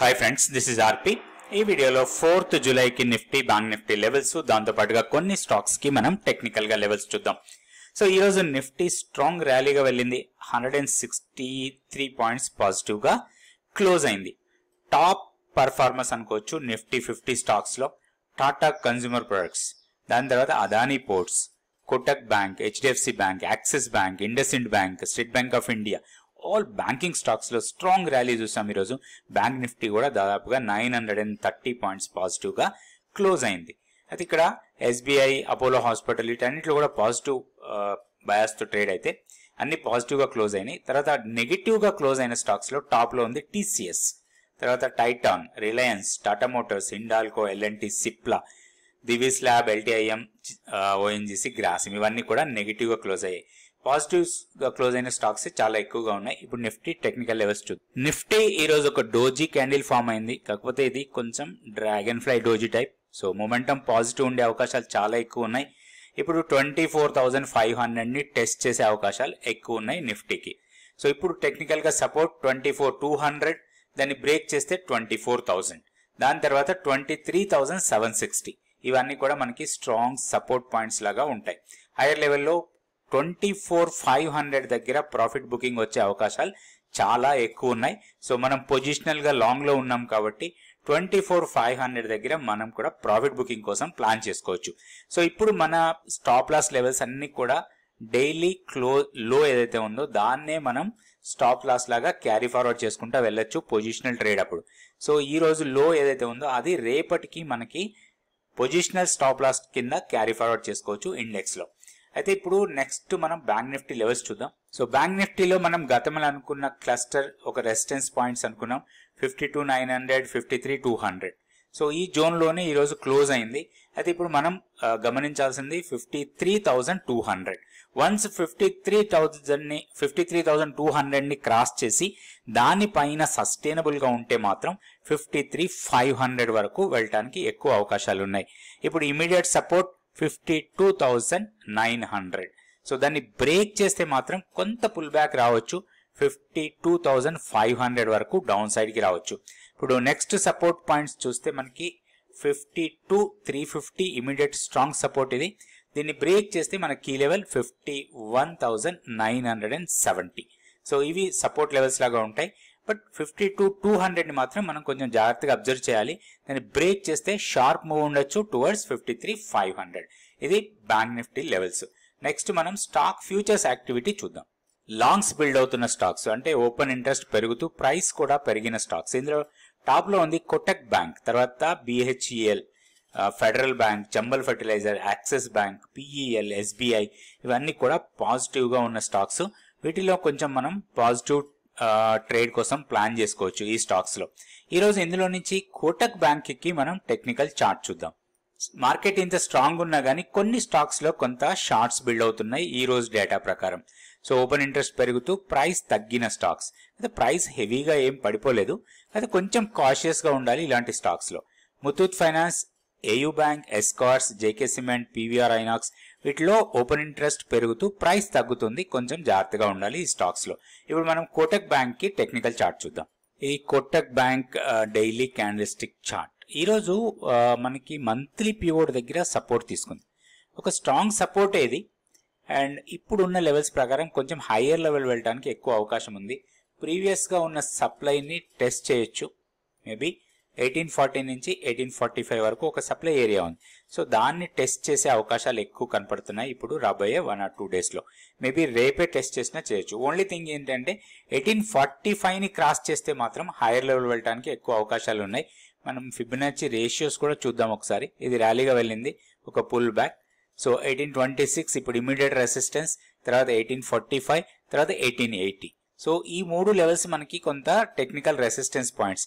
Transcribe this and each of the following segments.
hi friends this is RP ఈ వీడియోలో fourth జులైకి నిఫ్టీ బ్యాంక్ నిఫ్టీ లెవెల్స్ దాంతో పాటుగా కొన్ని స్టాక్స్కి మనం టెక్నికల్గా లెవెల్స్ చూద్దాం సో ఈరోజు నిఫ్టీ స్ట్రాంగ్ ర్యాలీగా వెళ్ళింది hundred and sixty three points పాజిటివ్గా క్లోజ్ అయింది టాప్ పర్ఫార్మెన్స్ అనుకోవచ్చు నిఫ్టీ ఫిఫ్టీ స్టాక్స్లో టాటా కన్జ్యూమర్ ప్రొడక్ట్స్ దాని తర్వాత Adani ports Kotak bank HDFC bank Axis bank IndusInd bank State Bank of India all banking స్టాక్స్లో స్ట్రాంగ్ ర్యాలీ చూసాం ఈరోజు బ్యాంక్ నిఫ్టీ కూడా దాదాపుగా nine hundred and thirty points పాజిటివ్గా క్లోజ్ అయింది అయితే ఇక్కడ ఎస్బీఐ అపోలో హాస్పిటల్ వీటన్నిటిలో కూడా పాజిటివ్ తో ట్రేడ్ అయితే అన్ని పాజిటివ్గా క్లోజ్ అయినాయి తర్వాత నెగిటివ్గా క్లోజ్ అయిన స్టాక్స్లో టాప్లో ఉంది టీసీఎస్ తర్వాత Titan Reliance Tata motors Hindalco LNT Cipla Divis lab LTIM ONGC Grasim ఇవన్నీ కూడా నెగిటివ్గా క్లోజ్ అయ్యాయి పాజిటివ్స్ గా క్లోజ్ అయిన స్టాక్స్ చాలా ఎక్కువగా ఉన్నాయి ఇప్పుడు నిఫ్టీ టెక్నికల్ లెవెల్స్ చూద్దాం నిఫ్టీ ఈ రోజు ఒక డోజీ క్యాండిల్ ఫామ్ అయింది కాకపోతే ఇది కొంచెం dragon fly doji type so momentum positive ఉండే అవకాశాలు చాలా ఎక్కువ ఉన్నాయి ఇప్పుడు twenty four thousand five hundred ని టెస్ట్ చేసే అవకాశాలు ఎక్కువ ఉన్నాయి నిఫ్టీకి సో ఇప్పుడు టెక్నికల్ గా support twenty four two hundred దాన్ని బ్రేక్ చేస్తే ట్వంటీ ఫోర్ థౌసండ్ దాని తర్వాత twenty three thousand seven sixty ఇవన్నీ కూడా మనకి స్ట్రాంగ్ సపోర్ట్ పాయింట్స్ లాగా ఉంటాయి హైయర్ లెవెల్లో ట్వంటీ ఫోర్ ఫైవ్ హండ్రెడ్ దగ్గర ప్రాఫిట్ బుకింగ్ వచ్చే అవకాశాలు చాలా ఎక్కువ ఉన్నాయి సో మనం పొజిషనల్గా లాంగ్లో ఉన్నాం కాబట్టి ట్వంటీ ఫోర్ ఫైవ్ హండ్రెడ్ దగ్గర మనం కూడా ప్రాఫిట్ బుకింగ్ కోసం ప్లాన్ చేసుకోవచ్చు సో ఇప్పుడు మన స్టాప్ లాస్ లెవెల్స్ అన్ని కూడా డైలీ క్లో లో ఏదైతే ఉందో దాన్నే మనం స్టాప్ లాస్ లాగా క్యారీ ఫార్వర్డ్ చేసుకుంటా వెళ్ళొచ్చు పొజిషనల్ ట్రేడ్ అప్పుడు సో ఈ రోజు లో ఏదైతే ఉందో అది రేపటికి మనకి పొజిషనల్ స్టాప్ లాస్ కింద క్యారీ ఫార్వర్డ్ చేసుకోవచ్చు ఇండెక్స్లో అయితే ఇప్పుడు నెక్స్ట్ మనం బ్యాంక్ నిఫ్టీ లెవెల్స్ చూద్దాం సో బ్యాంక్ నిఫ్టీలో మనం గతంలో అనుకున్న క్లస్టర్ ఒక రెసిస్టెన్స్ పాయింట్స్ అనుకున్నాం fifty two nine hundred fifty three two hundred so ఈ జోన్లోనే ఈరోజు క్లోజ్ అయింది అయితే ఇప్పుడు మనం గమనించాల్సింది fifty three thousand two hundred once fifty three థౌజండ్ని ఫిఫ్టీ త్రీ థౌజండ్ టూ హండ్రెడ్ని క్రాస్ చేసి దానిపైన గా ఉంటే మాత్రం ఫిఫ్టీ త్రీ ఫైవ్ హండ్రెడ్ వరకు వెళ్ళటానికి ఎక్కువ అవకాశాలు ఉన్నాయి ఇప్పుడు immediate support fifty two nine hundred so దాన్ని బ్రేక్ చేస్తే మాత్రం కొంత పుల్ బ్యాక్ రావచ్చు fifty two thousand five hundred వరకు డౌన్ సైడ్కి రావచ్చు ఇప్పుడు నెక్స్ట్ సపోర్ట్ పాయింట్స్ చూస్తే మనకి fifty two three fifty immediate strong support ఇది దీన్ని బ్రేక్ చేస్తే మన key level fifty one thousand nine hundred and seventy so ఇవి సపోర్ట్ లెవెల్స్ లాగా ఉంటాయి బట్ ఫిఫ్టీ టు టూ హండ్రెడ్ని మాత్రం మనం కొంచెం జాగ్రత్తగా అబ్జర్వ్ చేయాలి దాన్ని బ్రేక్ చేస్తే షార్ప్ మూవ్ ఉండొచ్చు towards fifty three five hundred ఇది బ్యాంక్ నిఫ్టీ లెవెల్స్ నెక్స్ట్ మనం స్టాక్ ఫ్యూచర్స్ యాక్టివిటీ చూద్దాం లాంగ్స్ బిల్డ్ అవుతున్న స్టాక్స్ అంటే ఓపెన్ ఇంట్రెస్ట్ పెరుగుతూ ప్రైస్ కూడా పెరిగిన స్టాక్స్ ఇందులో టాప్లో ఉంది కొటక్ బ్యాంక్ తర్వాత BHEL federal bank Chambal fertiliser Axis bank PEL SBI ఇవన్నీ కూడా పాజిటివ్గా ఉన్న స్టాక్స్ వీటిలో కొంచెం మనం పాజిటివ్ ట్రేడ్ కోసం ప్లాన్ చేసుకోవచ్చు ఈ స్టాక్స్ లో ఈరోజు ఇందులో నుంచి కోటక్ బ్యాంక్ కి మనం టెక్నికల్ చార్ట్ చూద్దాం మార్కెట్ ఇంత స్ట్రాంగ్ ఉన్నా కానీ కొన్ని స్టాక్స్ లో కొంత షార్ట్స్ బిల్డ్ అవుతున్నాయి ఈ రోజు డేటా ప్రకారం సో ఓపెన్ ఇంట్రెస్ట్ పెరుగుతూ ప్రైస్ తగ్గిన స్టాక్స్ అయితే ప్రైస్ హెవీగా ఏం పడిపోలేదు అయితే కొంచెం కాషియస్ గా ఉండాలి ఇలాంటి స్టాక్స్ లో Muthoot finance AU bank Escorts JK cement PVR Inox వీటిలో ఓపెన్ ఇంట్రెస్ట్ పెరుగుతూ ప్రైస్ తగ్గుతుంది కొంచెం జాగ్రత్తగా ఉండాలి ఈ స్టాక్స్లో ఇప్పుడు మనం కోటక్ బ్యాంక్కి టెక్నికల్ చార్ట్ చూద్దాం ఈ Kotak bank daily candlestick chart ఈరోజు మనకి మంత్లీ పీఓడ్ దగ్గర సపోర్ట్ తీసుకుంది ఒక స్ట్రాంగ్ సపోర్ట్ ఏది అండ్ ఇప్పుడున్న లెవెల్స్ ప్రకారం కొంచెం హయ్యర్ లెవెల్ వెళ్ళడానికి ఎక్కువ అవకాశం ఉంది ప్రీవియస్గా ఉన్న సప్లైని టెస్ట్ చేయొచ్చు మేబీ ఎయిటీన్ ఫార్టీ నుంచి ఎయిటీన్ ఫార్టీ ఫైవ్ వరకు ఒక సప్లై ఏరియా ఉంది సో దాన్ని టెస్ట్ చేసే అవకాశాలు ఎక్కువ కనపడుతున్నాయి ఇప్పుడు రాబోయే వన్ ఆర్ టూ డేస్లో మేబీ రేపే టెస్ట్ చేసినా చేయొచ్చు ఓన్లీ థింగ్ ఏంటంటే ఎయిటీన్ ఫార్టీ ఫైవ్ని క్రాస్ చేస్తే మాత్రం హైయర్ లెవెల్ వెళ్ళడానికి ఎక్కువ అవకాశాలు ఉన్నాయి మనం ఫిబొనాచి రేషియోస్ కూడా చూద్దాం ఒకసారి ఇది ర్యాలీగా వెళ్ళింది ఒక pull back so eighteen twenty six ఇప్పుడు ఇమీడియట్ రెసిస్టెన్స్ తర్వాత ఎయిటీన్ ఫార్టీ ఫైవ్ తర్వాత ఎయిటీన్ ఎయిటీ సో ఈ మూడు లెవెల్స్ మనకి కొంత టెక్నికల్ రెసిస్టెన్స్ పాయింట్స్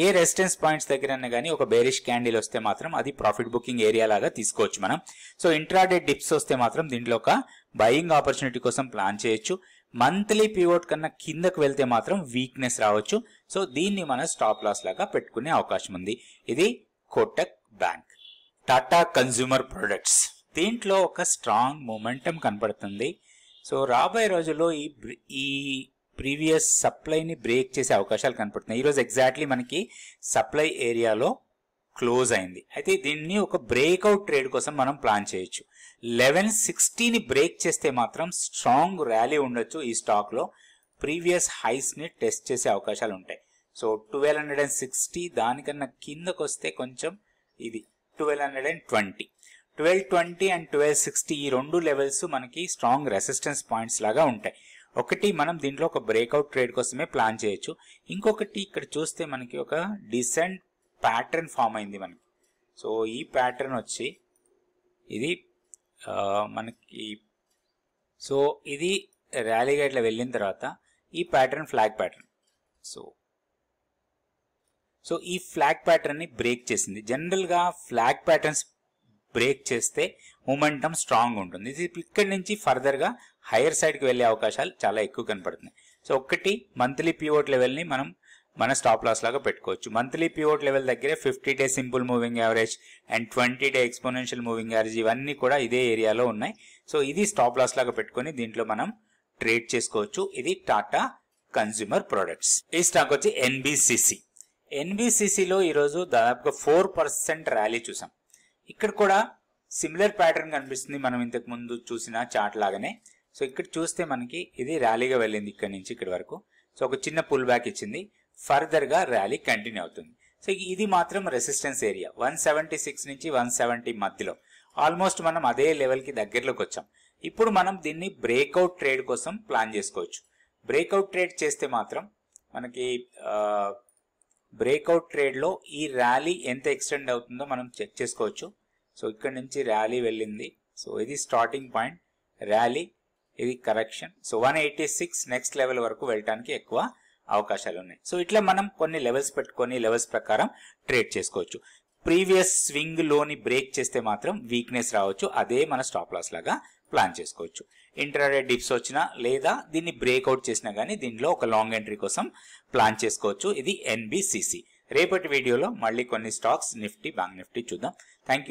ఏ రెసిస్టెన్స్ పాయింట్స్ దగ్గర కానీ ఒక బేరిష్ క్యాండిల్ వస్తే మాత్రం అది ప్రాఫిట్ బుకింగ్ ఏరియా లాగా తీసుకోవచ్చు మనం సో ఇంట్రాడేట్ డిప్స్ వస్తే మాత్రం దీంట్లో ఒక బయింగ్ ఆపర్చునిటీ కోసం ప్లాన్ చేయొచ్చు మంత్లీ పివోట్ కన్నా కిందకు వెళ్తే మాత్రం వీక్నెస్ రావచ్చు సో దీన్ని మనం స్టాప్ లాస్ లాగా పెట్టుకునే అవకాశం ఉంది ఇది Kotak bank Tata consumer products దీంట్లో ఒక స్ట్రాంగ్ మూమెంటం కనపడుతుంది సో రాబోయే రోజుల్లో ఈ ఈ ప్రీవియస్ సప్లైని బ్రేక్ చేసే అవకాశాలు కనపడుతున్నాయి ఈరోజు ఎగ్జాక్ట్లీ మనకి సప్లై ఏరియాలో క్లోజ్ అయింది అయితే దీన్ని ఒక బ్రేక్అవుట్ ట్రేడ్ కోసం మనం ప్లాన్ చేయొచ్చు లెవెన్ సిక్స్టీని బ్రేక్ చేస్తే మాత్రం స్ట్రాంగ్ ర్యాలీ ఉండొచ్చు ఈ స్టాక్లో ప్రీవియస్ హైస్ని టెస్ట్ చేసే అవకాశాలు ఉంటాయి so twelve hundred and sixty దానికన్నా కిందకు వస్తే కొంచెం ఇది twelve hundred and twenty twelve twenty and twelve sixty ఈ రెండు లెవెల్స్ మనకి స్ట్రాంగ్ రెసిస్టెన్స్ పాయింట్స్ లాగా ఉంటాయి ఒకటి మనం దీంట్లో ఒక బ్రేక్అవుట్ ట్రేడ్ కోసమే ప్లాన్ చేయొచ్చు ఇంకొకటి ఇక్కడ చూస్తే మనకి ఒక డిసెంట్ ప్యాటర్న్ ఫామ్ అయింది మనకి సో ఈ ప్యాటర్న్ వచ్చి ఇది మనకి సో ఇది ర్యాలీ ఇట్లా వెళ్ళిన తర్వాత ఈ pattern flag pattern so so ఈ ఫ్లాగ్ ప్యాటర్న్ని బ్రేక్ చేసింది జనరల్గా ఫ్లాగ్ ప్యాటర్న్స్ బ్రేక్ చేస్తే మూమెంటం స్ట్రాంగ్ ఉంటుంది ఇది ఇక్కడ నుంచి ఫర్దర్గా హైయర్ సైడ్కి వెళ్ళే అవకాశాలు చాలా ఎక్కువ కనపడుతున్నాయి సో ఒక్కటి మంత్లీ పివోట్ లెవెల్ని మనం మన స్టాప్ లాస్ లాగా పెట్టుకోవచ్చు మంత్లీ పీఓట్ లెవెల్ దగ్గరే fifty day simple moving average and twenty day exponential moving average ఇవన్నీ కూడా ఇదే ఏరియాలో ఉన్నాయి సో ఇది స్టాప్ లాస్ లాగా పెట్టుకొని దీంట్లో మనం ట్రేడ్ చేసుకోవచ్చు ఇది టాటా కన్జ్యూమర్ ప్రొడక్ట్స్ ఈ స్టాక్ వచ్చి ఎన్బిసిసి ఎన్బిసిసిలో ఈరోజు దాదాపుగా ఫోర్ పర్సెంట్ ర్యాలీ చూసాం ఇక్కడ కూడా సిమిలర్ ప్యాటర్న్ కనిపిస్తుంది మనం ఇంతకు ముందు చూసిన చార్ట్ లాగానే సో ఇక్కడ చూస్తే మనకి ఇది ర్యాలీగా వెళ్ళింది ఇక్కడ నుంచి ఇక్కడ వరకు సో ఒక చిన్న పుల్ బ్యాక్ ఇచ్చింది ఫర్దర్గా ర్యాలీ కంటిన్యూ అవుతుంది సో ఇది మాత్రం resistance area one seventy six నుంచి వన్ సెవెంటీ మధ్యలో ఆల్మోస్ట్ మనం అదే లెవెల్కి దగ్గరలోకి వచ్చాం ఇప్పుడు మనం దీన్ని బ్రేక్అవుట్ ట్రేడ్ కోసం ప్లాన్ చేసుకోవచ్చు బ్రేక్అవుట్ ట్రేడ్ చేస్తే మాత్రం మనకి బ్రేక్అవుట్ ట్రేడ్లో ఈ ర్యాలీ ఎంత ఎక్స్టెండ్ అవుతుందో మనం చెక్ చేసుకోవచ్చు సో ఇక్కడ నుంచి ర్యాలీ వెళ్ళింది సో ఇది స్టార్టింగ్ పాయింట్ ర్యాలీ ఇది correction so one eighty six next level వరకు వెళ్ళటానికి ఎక్కువ అవకాశాలు ఉన్నాయి సో ఇట్లా మనం కొన్ని లెవెల్స్ పెట్టుకొని లెవెల్స్ ప్రకారం ట్రేడ్ చేసుకోవచ్చు ప్రీవియస్ స్వింగ్ లోని బ్రేక్ చేస్తే మాత్రం వీక్నెస్ రావచ్చు అదే మన స్టాప్ లాస్ లాగా ప్లాన్ చేసుకోవచ్చు ఇంటర్డే డిప్స్ వచ్చినా లేదా దీన్ని బ్రేక్అవుట్ చేసినా కానీ దీంట్లో ఒక లాంగ్ ఎంట్రీ కోసం ప్లాన్ చేసుకోవచ్చు ఇది ఎన్బిసిసి రేపటి వీడియోలో మళ్ళీ కొన్ని స్టాక్స్ నిఫ్టీ బ్యాంక్ నిఫ్టీ చూద్దాం థ్యాంక్